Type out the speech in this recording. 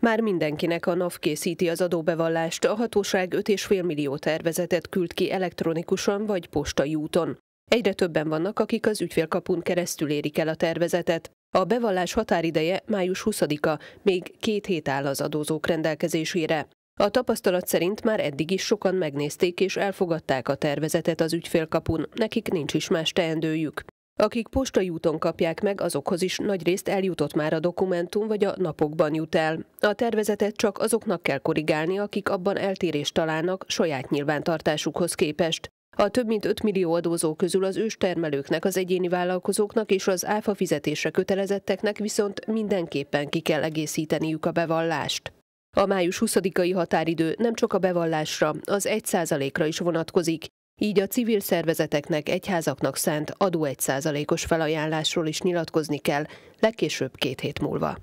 Már mindenkinek a NAV készíti az adóbevallást, a hatóság 5,5 millió tervezetet küld ki elektronikusan vagy postai úton. Egyre többen vannak, akik az ügyfélkapun keresztül érik el a tervezetet. A bevallás határideje május 20-a, még két hét áll az adózók rendelkezésére. A tapasztalat szerint már eddig is sokan megnézték és elfogadták a tervezetet az ügyfélkapun, nekik nincs is más teendőjük. Akik postai úton kapják meg, azokhoz is nagy részt eljutott már a dokumentum, vagy a napokban jut el. A tervezetet csak azoknak kell korrigálni, akik abban eltérést találnak saját nyilvántartásukhoz képest. A több mint 5 millió adózó közül az őstermelőknek, az egyéni vállalkozóknak és az áfa fizetésre kötelezetteknek viszont mindenképpen ki kell egészíteniük a bevallást. A május 20-ai határidő nem csak a bevallásra, az 1%-ra is vonatkozik, így a civil szervezeteknek, egyházaknak szánt adó 1%-os felajánlásról is nyilatkozni kell, legkésőbb két hét múlva.